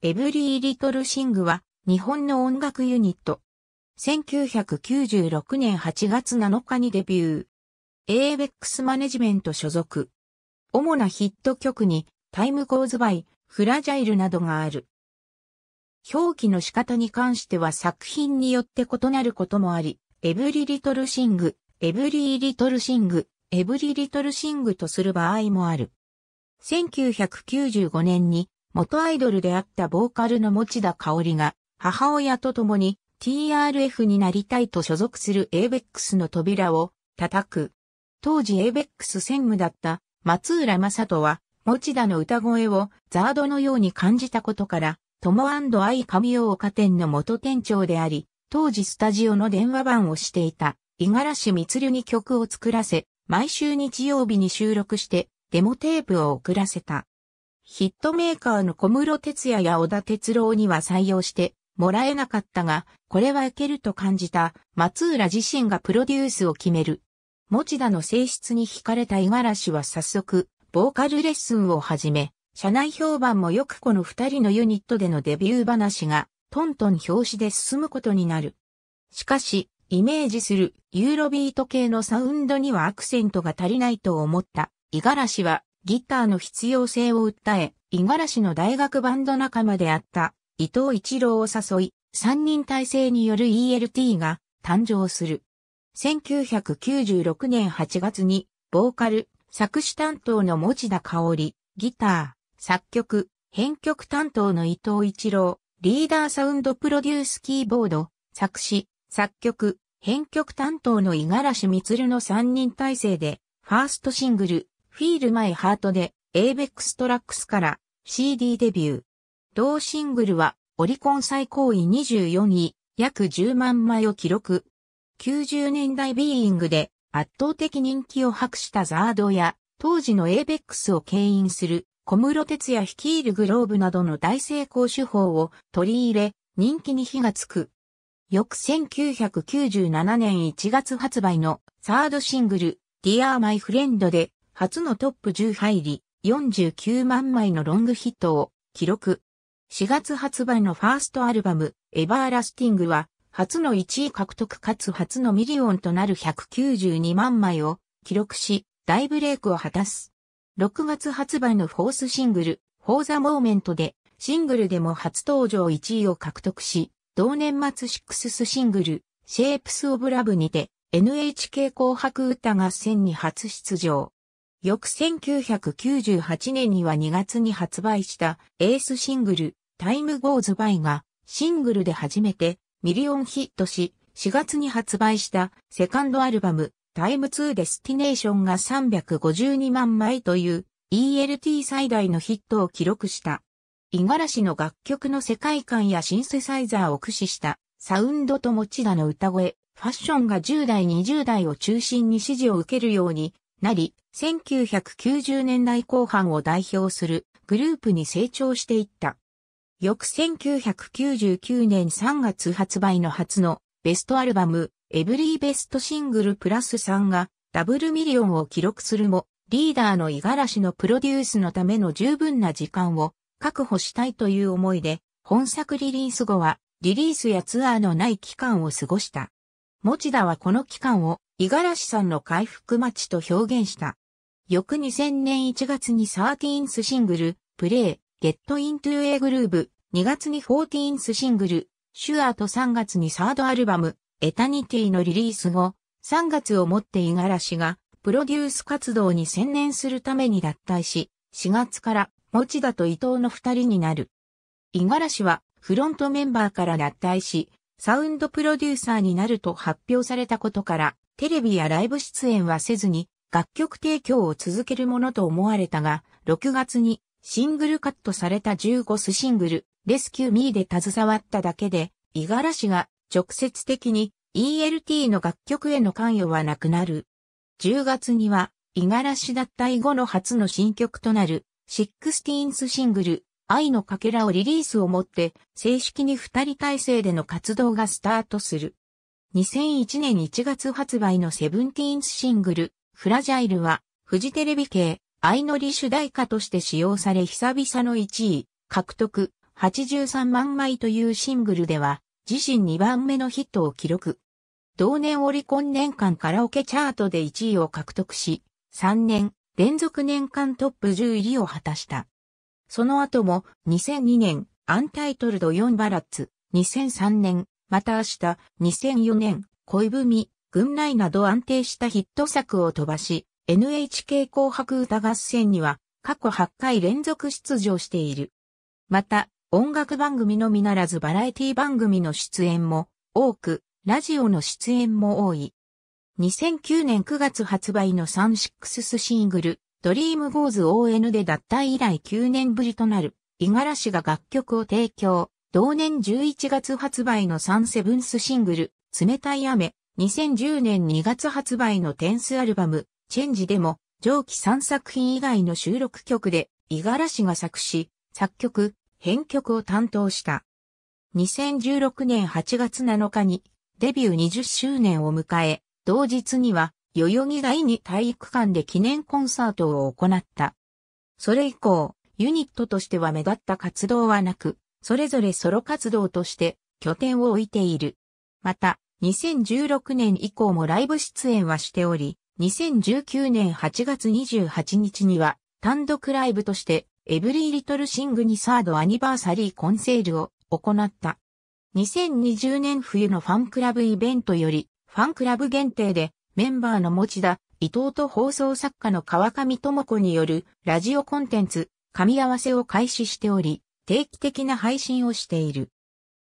エブリー・リトル・シングは日本の音楽ユニット。1996年8月7日にデビュー。エーベックスマネジメント所属。主なヒット曲にタイムゴーズバイ、フラジャイルなどがある。表記の仕方に関しては作品によって異なることもあり、エブリリトルシング、エブリリトルシング、エブリリトルシングとする場合もある。1995年に元アイドルであったボーカルの持田香織が、母親と共に TRF になりたいと所属する ABEX の扉を叩く。当時 ABEX 専務だった松浦正人は、持田の歌声をザードのように感じたことから、友モアイ神尾岡店の元店長であり、当時スタジオの電話番をしていた、五十嵐光に曲を作らせ、毎週日曜日に収録して、デモテープを送らせた。ヒットメーカーの小室哲也や小田哲郎には採用してもらえなかったが、これはいけると感じた松浦自身がプロデュースを決める。持田の性質に惹かれた五十嵐は早速、ボーカルレッスンを始め、社内評判もよくこの二人のユニットでのデビュー話が、トントン表紙で進むことになる。しかし、イメージするユーロビート系のサウンドにはアクセントが足りないと思った。五十嵐はギターの必要性を訴え、五十嵐の大学バンド仲間であった伊藤一郎を誘い、三人体制による ELT が誕生する。1996年8月に、ボーカル、作詞担当の持田香織、ギター、作曲、編曲担当の伊藤一郎、リーダーサウンドプロデュースキーボード、作詞、作曲、編曲担当の五十嵐光の3人体制で、ファーストシングル、フィールマイハートで、エイベックストラックスから CD デビュー。同シングルは、オリコン最高位24位、約10万枚を記録。90年代ビーイングで圧倒的人気を博したザードや、当時のエイベックスを牽引する小室哲也率いるグローブなどの大成功手法を取り入れ、人気に火がつく。翌1997年1月発売のサードシングル、Dear My Friend で初のトップ10入り、49万枚のロングヒットを記録。4月発売のファーストアルバム、エバーラスティングは、初の1位獲得かつ初のミリオンとなる192万枚を記録し、大ブレイクを果たす。6月発売のフォースシングル、フォーザモーメントで、シングルでも初登場1位を獲得し、同年末シックススシングル、シェイプスオブラブにて、NHK 紅白歌合戦に初出場。翌1998年には2月に発売したエースシングルタイムゴーズバイがシングルで初めてミリオンヒットし4月に発売したセカンドアルバムタイム2デスティネーションが352万枚という ELT 最大のヒットを記録した。五十嵐の楽曲の世界観やシンセサイザーを駆使したサウンドと持ち田の歌声、ファッションが10代20代を中心に支持を受けるようになり、1990年代後半を代表するグループに成長していった。翌1999年3月発売の初のベストアルバム、エブリーベストシングルプラス3がダブルミリオンを記録するも、リーダーの五十嵐のプロデュースのための十分な時間を確保したいという思いで、本作リリース後はリリースやツアーのない期間を過ごした。持田はこの期間を五十嵐さんの回復待ちと表現した。翌2000年1月にサーティーンスシングル、プレイ、ゲットイントゥエグルーブ、2月にフォーティーンスシングル、シュアーと3月にサードアルバム、エタニティのリリース後、3月をもって五十嵐が、プロデュース活動に専念するために脱退し、4月から、持田と伊藤の二人になる。五十嵐は、フロントメンバーから脱退し、サウンドプロデューサーになると発表されたことから、テレビやライブ出演はせずに楽曲提供を続けるものと思われたが、6月にシングルカットされた15スシングル、レスキューミーで携わっただけで、ガラ嵐が直接的に ELT の楽曲への関与はなくなる。10月には、五だっ脱退後の初の新曲となる、16スシングル、愛のかけらをリリースをもって、正式に二人体制での活動がスタートする。2001年1月発売のセブンティーンスシングル、フラジャイルは、フジテレビ系、イノり主題歌として使用され久々の1位、獲得、83万枚というシングルでは、自身2番目のヒットを記録。同年オリコン年間カラオケチャートで1位を獲得し、3年連続年間トップ10入りを果たした。その後も2002年アンタイトルド4バラッツ、2003年また明日、2004年、恋文、軍内など安定したヒット作を飛ばし、NHK 紅白歌合戦には過去8回連続出場している。また、音楽番組のみならずバラエティ番組の出演も多く、ラジオの出演も多い。2009年9月発売のサンシックスシングル、ドリームゴーズ ON で脱退以来9年ぶりとなる、五十嵐が楽曲を提供、同年11月発売のサンセブンスシングル、冷たい雨、2010年2月発売のテンスアルバム、チェンジでも、上記3作品以外の収録曲で、五十嵐が作詞、作曲、編曲を担当した。2016年8月7日にデビュー20周年を迎え、同日には代々木第に体育館で記念コンサートを行った。それ以降、ユニットとしては目立った活動はなく、それぞれソロ活動として拠点を置いている。また、2016年以降もライブ出演はしており、2019年8月28日には単独ライブとしてエブリーリトルシングにサードアニバーサリーコンセールを行った。2020年冬のファンクラブイベントよりファンクラブ限定でメンバーの持田、伊藤と放送作家の川上智子によるラジオコンテンツ、噛み合わせを開始しており、定期的な配信をしている。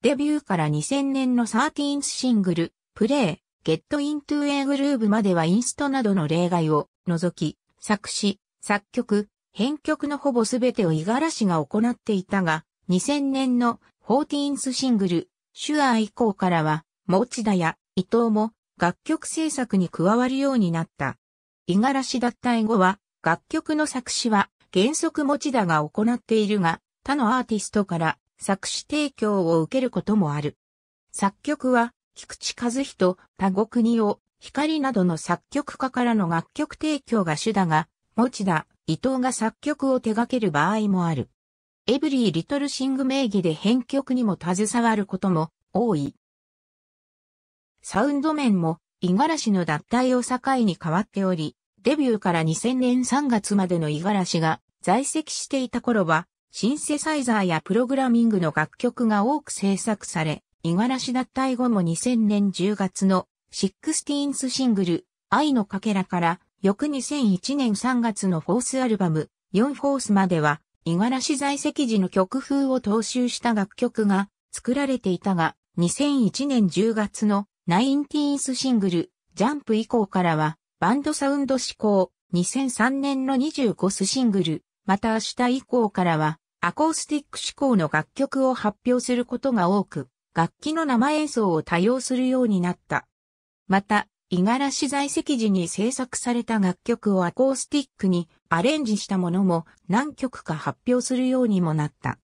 デビューから2000年の13シングル、プレイ、ゲットイントゥエ g グルーブまではインストなどの例外を除き、作詞、作曲、編曲のほぼすべてを五十嵐が行っていたが、2000年の14シングル、シュアー以降からは、持田や伊藤も楽曲制作に加わるようになった。五十嵐脱退後は、楽曲の作詞は原則持田が行っているが、他のアーティストから作詞提供を受けることもある。作曲は、菊池和人、田国国を、光などの作曲家からの楽曲提供が主だが、持田、伊藤が作曲を手掛ける場合もある。エブリー・リトル・シング名義で編曲にも携わることも多い。サウンド面も、五十嵐の脱退を境に変わっており、デビューから2000年3月までの五十嵐が在籍していた頃は、シンセサイザーやプログラミングの楽曲が多く制作され、がらし脱退後も2000年10月のンスシングル、愛のかけらから、翌2001年3月のフォースアルバム、4フォースまでは、がらし在籍時の曲風を踏襲した楽曲が作られていたが、2001年10月のナインティーンスシングル、ジャンプ以降からは、バンドサウンド志向、2003年の25スシングル、また明日以降からは、アコースティック志向の楽曲を発表することが多く、楽器の生演奏を多用するようになった。また、五十嵐在籍時に制作された楽曲をアコースティックにアレンジしたものも何曲か発表するようにもなった。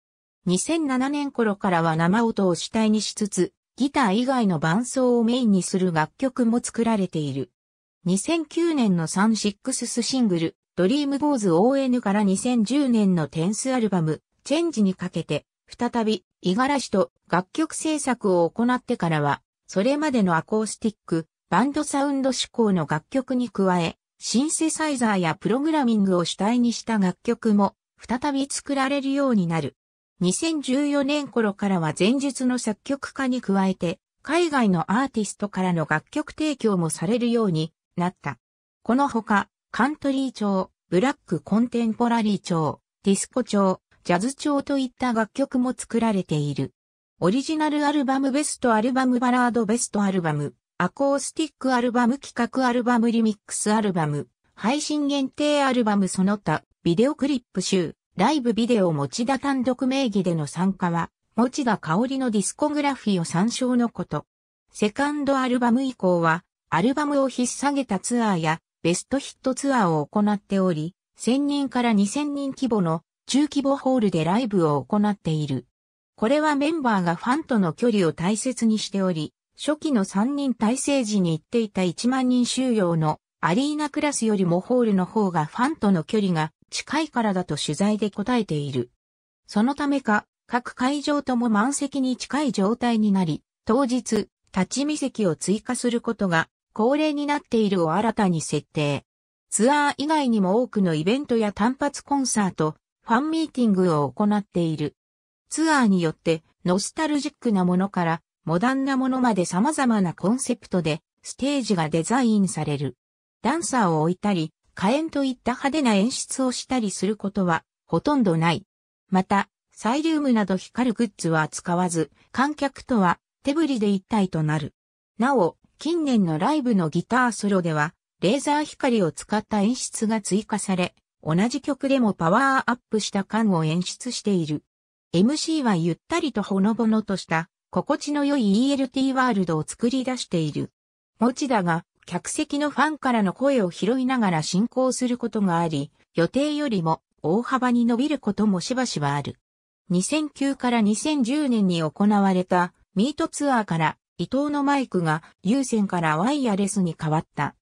2007年頃からは生音を主体にしつつ、ギター以外の伴奏をメインにする楽曲も作られている。2009年のサンシックスシングル、ドリームボーズ ON から2010年のテンスアルバム、チェンジにかけて、再び、五十嵐と楽曲制作を行ってからは、それまでのアコースティック、バンドサウンド志向の楽曲に加え、シンセサイザーやプログラミングを主体にした楽曲も再び作られるようになる。2014年頃からは前述の作曲家に加えて、海外のアーティストからの楽曲提供もされるようになった。このほか、カントリー調、ブラックコンテンポラリー調、ディスコ調、ジャズ調といった楽曲も作られている。オリジナルアルバムベストアルバムバラードベストアルバム、アコースティックアルバム企画アルバムリミックスアルバム、配信限定アルバムその他、ビデオクリップ集、ライブビデオ持田単独名義での参加は、持田香織のディスコグラフィーを参照のこと。セカンドアルバム以降は、アルバムを引っ提げたツアーや、ベストヒットツアーを行っており、1000人から2000人規模の中規模ホールでライブを行っている。これはメンバーがファンとの距離を大切にしており、初期の3人体制時に行っていた1万人収容のアリーナクラスよりもホールの方がファンとの距離が近いからだと取材で答えている。そのためか、各会場とも満席に近い状態になり、当日、立ち見席を追加することが恒例になっているを新たに設定。ツアー以外にも多くのイベントや単発コンサート、ファンミーティングを行っている。ツアーによってノスタルジックなものからモダンなものまで様々なコンセプトでステージがデザインされる。ダンサーを置いたり、火炎といった派手な演出をしたりすることはほとんどない。また、サイリウムなど光るグッズは使わず、観客とは手振りで一体となる。なお、近年のライブのギターソロでは、レーザー光を使った演出が追加され、同じ曲でもパワーアップした感を演出している。MC はゆったりとほのぼのとした心地の良い ELT ワールドを作り出している。持ちだが客席のファンからの声を拾いながら進行することがあり、予定よりも大幅に伸びることもしばしばある。2009から2010年に行われたミートツアーから伊藤のマイクが有線からワイヤレスに変わった。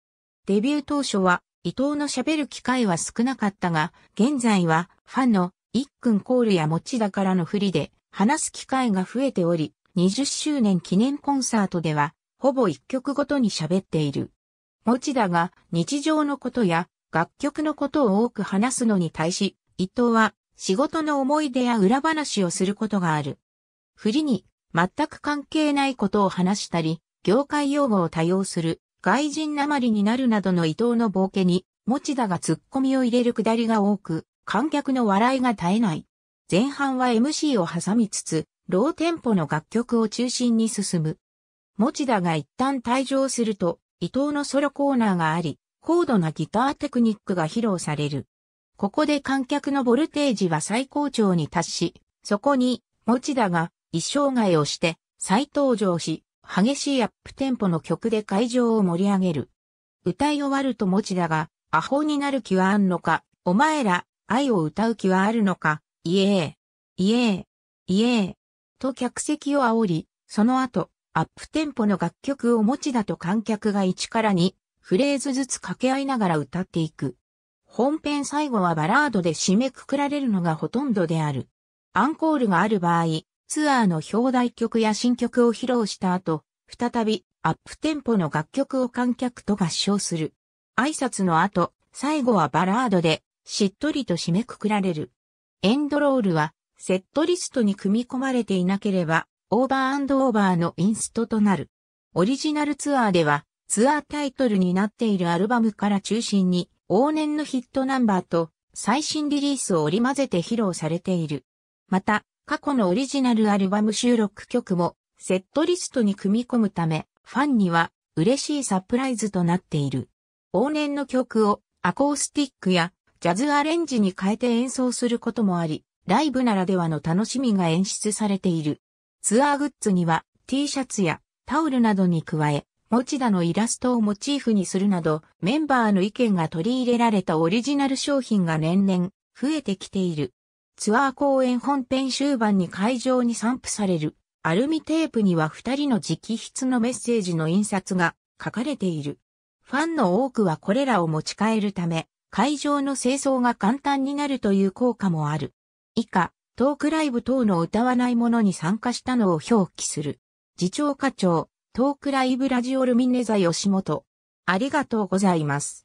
デビュー当初は伊藤の喋る機会は少なかったが、現在はファンの一君コールや持ちだからの振りで話す機会が増えており、20周年記念コンサートでは、ほぼ一曲ごとに喋っている。持田が日常のことや楽曲のことを多く話すのに対し、伊藤は仕事の思い出や裏話をすることがある。振りに全く関係ないことを話したり、業界用語を多用する外人なまりになるなどの伊藤のボケに、持田が突っ込みを入れるくだりが多く、観客の笑いが絶えない。前半は MC を挟みつつ、ローテンポの楽曲を中心に進む。持田が一旦退場すると、伊藤のソロコーナーがあり、高度なギターテクニックが披露される。ここで観客のボルテージは最高潮に達し、そこに、持田が一生涯をして再登場し、激しいアップテンポの曲で会場を盛り上げる。歌い終わると持だが、アホになる気はあんのか、お前ら、愛を歌う気はあるのか、いえいえ、いえと客席を煽り、その後、アップテンポの楽曲を持だと観客が一からに、フレーズずつ掛け合いながら歌っていく。本編最後はバラードで締めくくられるのがほとんどである。アンコールがある場合、ツアーの表題曲や新曲を披露した後、再びアップテンポの楽曲を観客と合唱する。挨拶の後、最後はバラードで、しっとりと締めくくられる。エンドロールは、セットリストに組み込まれていなければ、オーバーオーバーのインストとなる。オリジナルツアーでは、ツアータイトルになっているアルバムから中心に、往年のヒットナンバーと、最新リリースを織り交ぜて披露されている。また、過去のオリジナルアルバム収録曲もセットリストに組み込むため、ファンには嬉しいサプライズとなっている。往年の曲をアコースティックやジャズアレンジに変えて演奏することもあり、ライブならではの楽しみが演出されている。ツアーグッズには T シャツやタオルなどに加え、持田のイラストをモチーフにするなど、メンバーの意見が取り入れられたオリジナル商品が年々増えてきている。ツアー公演本編終盤に会場に散布されるアルミテープには二人の直筆のメッセージの印刷が書かれている。ファンの多くはこれらを持ち帰るため、会場の清掃が簡単になるという効果もある。以下、トークライブ等の歌わないものに参加したのを表記する。次長課長、トークライブラジオルミネザ吉本。ありがとうございます。